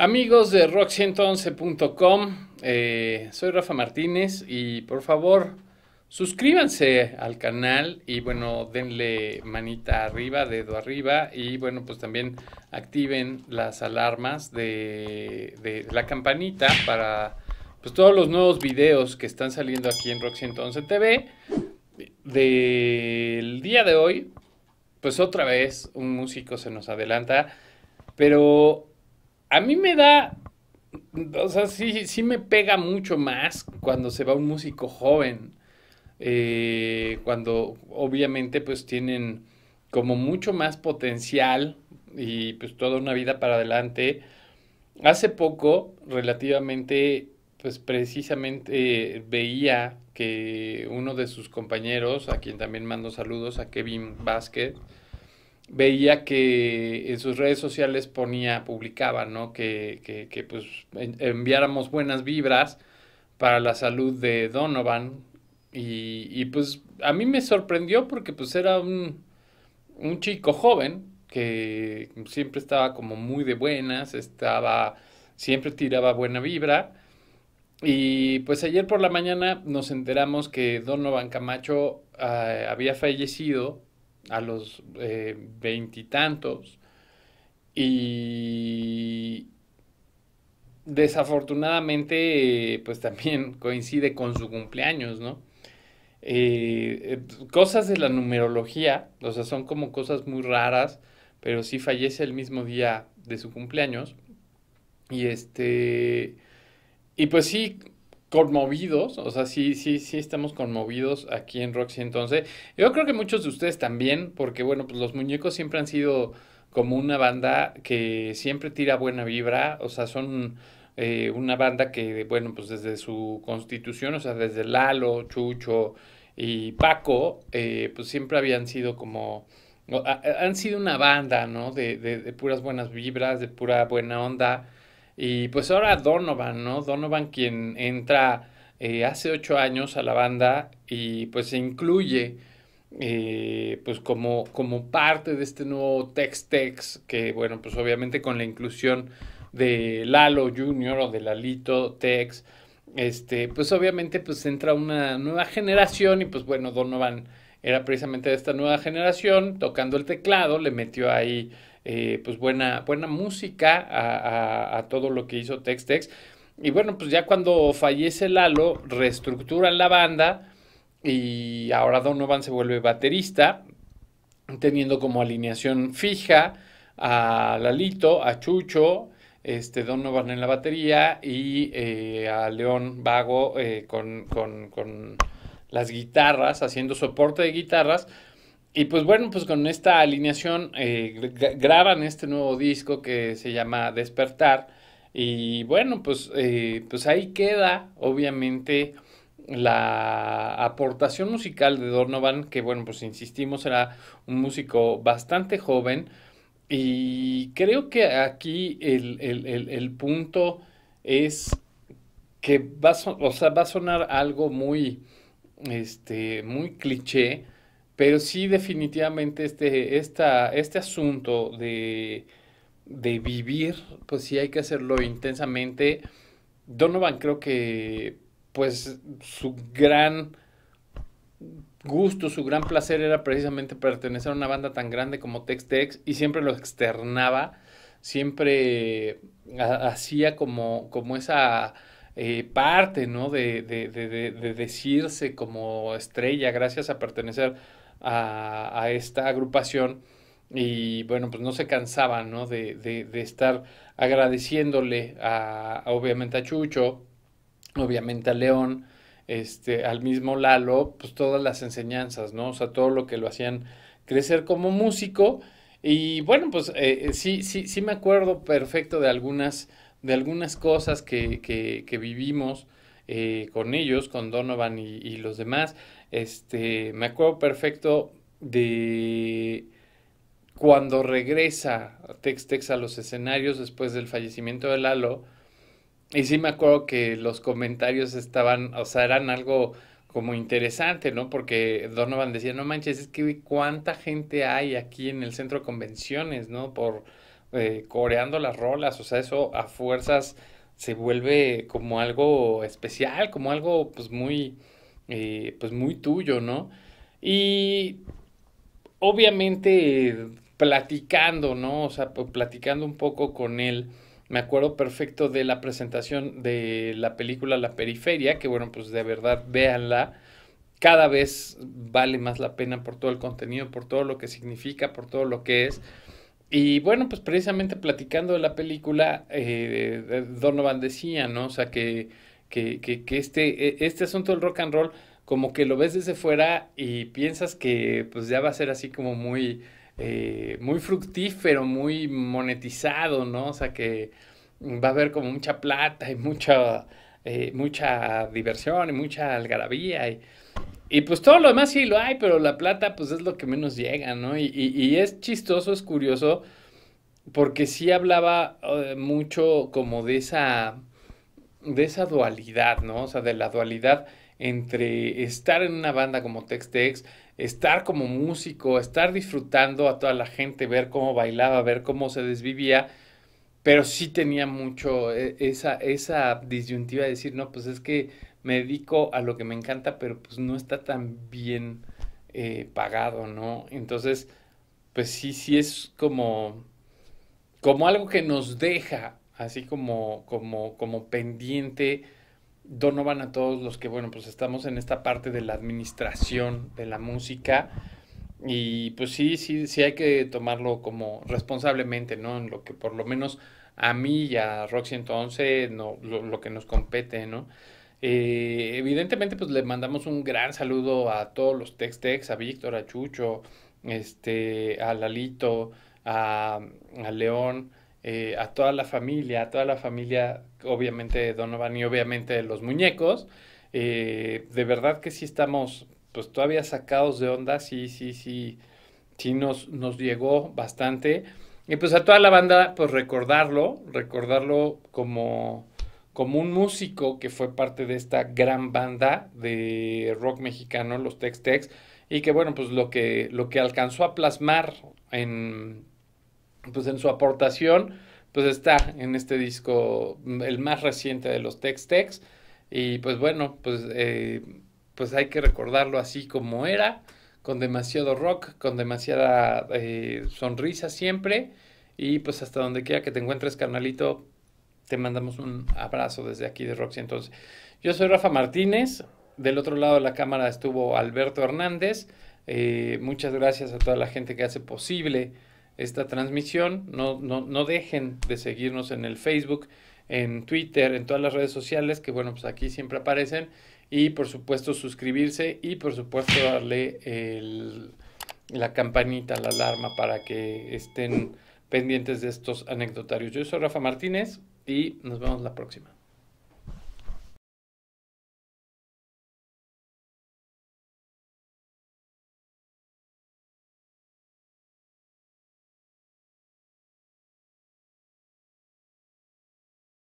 Amigos de rock111.com, eh, soy Rafa Martínez y por favor suscríbanse al canal y bueno, denle manita arriba, dedo arriba y bueno, pues también activen las alarmas de, la campanita para pues todos los nuevos videos que están saliendo aquí en Rock 111 TV. Del día de hoy, pues otra vez un músico se nos adelanta, pero a mí me da, o sea, sí, sí me pega mucho más cuando se va un músico joven, eh, cuando obviamente pues tienen como mucho más potencial y pues toda una vida para adelante. Hace poco, relativamente, pues precisamente veía que uno de sus compañeros, a quien también mando saludos, a Kevin Vázquez, veía que en sus redes sociales ponía, publicaba, ¿no? Que, que, pues enviáramos buenas vibras para la salud de Donovan. Y, pues a mí me sorprendió porque pues era un, un, chico joven que siempre estaba como muy de buenas, estaba, siempre tiraba buena vibra. Y pues ayer por la mañana nos enteramos que Donovan Camacho ah, había fallecido a los eh, veintitantos. Y, desafortunadamente, eh, pues también coincide con su cumpleaños, ¿no? Eh, cosas de la numerología, o sea, son como cosas muy raras, pero sí fallece el mismo día de su cumpleaños. Y este, y pues sí, conmovidos, o sea, sí, sí, sí estamos conmovidos aquí en Roxy entonces. Yo creo que muchos de ustedes también, porque bueno, pues los muñecos siempre han sido como una banda que siempre tira buena vibra, o sea, son eh, una banda que, bueno, pues desde su constitución, o sea, desde Lalo, Chucho y Paco, eh, pues siempre habían sido como... Han sido una banda, ¿no? de puras buenas vibras, de pura buena onda y pues ahora Donovan, ¿no? Donovan quien entra eh, hace ocho años a la banda y pues se incluye eh, pues como, como parte de este nuevo Tex-Tex que bueno pues obviamente con la inclusión de Lalo Jr. o de Lalito Tex este pues obviamente pues entra una nueva generación y pues bueno Donovan era precisamente de esta nueva generación tocando el teclado le metió ahí eh, pues buena, buena música a, todo lo que hizo Tex Tex. Y bueno, pues ya cuando fallece Lalo, reestructuran la banda y ahora Donovan se vuelve baterista, teniendo como alineación fija a Lalito, a Chucho, este, Donovan en la batería y eh, a León Vago eh, con, con las guitarras, haciendo soporte de guitarras, y pues bueno, pues con esta alineación eh, graban este nuevo disco que se llama Despertar. Y bueno, pues, eh, pues ahí queda, obviamente, la aportación musical de Donovan, que bueno, pues insistimos, era un músico bastante joven. Y creo que aquí el, el, el, punto es que va a, o sea, va a sonar algo muy, este, muy cliché, pero sí, definitivamente, este, este asunto de, vivir, pues sí hay que hacerlo intensamente. Donovan creo que, pues, su gran gusto, su gran placer era precisamente pertenecer a una banda tan grande como Tex Tex y siempre lo externaba, siempre eh, hacía como, como esa eh, parte, ¿no? De, de, de, de, decirse como estrella gracias a pertenecer a, esta agrupación. Y bueno, pues no se cansaban, ¿no? De, estar agradeciéndole a, obviamente a Chucho, obviamente a León, este, al mismo Lalo, pues todas las enseñanzas, ¿no? O sea, todo lo que lo hacían crecer como músico. Y bueno, pues eh, eh, sí, sí, sí me acuerdo perfecto de algunas de algunas cosas que, que, que vivimos eh, con ellos, con Donovan y, los demás. Este, me acuerdo perfecto de cuando regresa Tex Tex a los escenarios después del fallecimiento de Lalo. Y sí me acuerdo que los comentarios estaban, o sea, eran algo como interesante, ¿no? Porque Donovan decía, no manches, es que cuánta gente hay aquí en el centro de convenciones, ¿no? Por eh, coreando las rolas, o sea, eso a fuerzas se vuelve como algo especial, como algo pues muy, eh, pues muy tuyo, ¿no? Y obviamente eh, platicando, ¿no? O sea, pues, platicando un poco con él, me acuerdo perfecto de la presentación de la película La Periferia, que bueno, pues de verdad véanla. Cada vez vale más la pena por todo el contenido, por todo lo que significa, por todo lo que es. Y bueno, pues precisamente platicando de la película, eh, Donovan decía, ¿no? O sea, que, que, que, este, e, este asunto del rock and roll, como que lo ves desde fuera y piensas que pues ya va a ser así como muy, eh, muy fructífero, muy monetizado, ¿no? O sea, que va a haber como mucha plata y mucha, eh, mucha diversión y mucha algarabía. Y, y pues todo lo demás sí lo hay, pero la plata pues es lo que menos llega, ¿no? Y, y, y es chistoso, es curioso, porque sí hablaba eh, mucho como de esa, de esa dualidad, ¿no? O sea, de la dualidad entre estar en una banda como Tex-Tex, estar como músico, estar disfrutando a toda la gente, ver cómo bailaba, ver cómo se desvivía, pero sí tenía mucho eh, esa, esa disyuntiva de decir, no, pues es que me dedico a lo que me encanta, pero pues no está tan bien eh, pagado, ¿no? Entonces, pues sí, sí es como, como algo que nos deja, así como, como, como pendiente, Donovan a todos los que, bueno, pues estamos en esta parte de la administración de la música y pues sí, sí, sí hay que tomarlo como responsablemente, ¿no? En lo que por lo menos a mí y a Rock 111, no, lo, que nos compete, ¿no? Eh, evidentemente, pues le mandamos un gran saludo a todos los Tex-Tex, a Víctor, a Chucho, este, a Lalito, a, León, eh, a toda la familia, a toda la familia, obviamente Donovan y obviamente de los muñecos. Eh, de verdad que sí estamos pues todavía sacados de onda, sí, sí, sí, sí nos, llegó bastante. Y pues a toda la banda, pues recordarlo, recordarlo como, como un músico que fue parte de esta gran banda de rock mexicano, los Tex Tex, y que bueno, pues lo que, lo que alcanzó a plasmar en, pues en su aportación, pues está en este disco, el más reciente de los Tex Tex, y pues bueno, pues... Eh, pues hay que recordarlo así como era, con demasiado rock, con demasiada eh, sonrisa siempre. Y pues hasta donde quiera que te encuentres, carnalito, te mandamos un abrazo desde aquí de Roxy. Entonces, yo soy Rafa Martínez. Del otro lado de la cámara estuvo Alberto Hernández. Eh, muchas gracias a toda la gente que hace posible esta transmisión. No, no, no dejen de seguirnos en el Facebook, en Twitter, en todas las redes sociales, que bueno, pues aquí siempre aparecen y por supuesto suscribirse y por supuesto darle la campanita, la alarma para que estén pendientes de estos anecdotarios. Yo soy Rafa Martínez y nos vemos la próxima.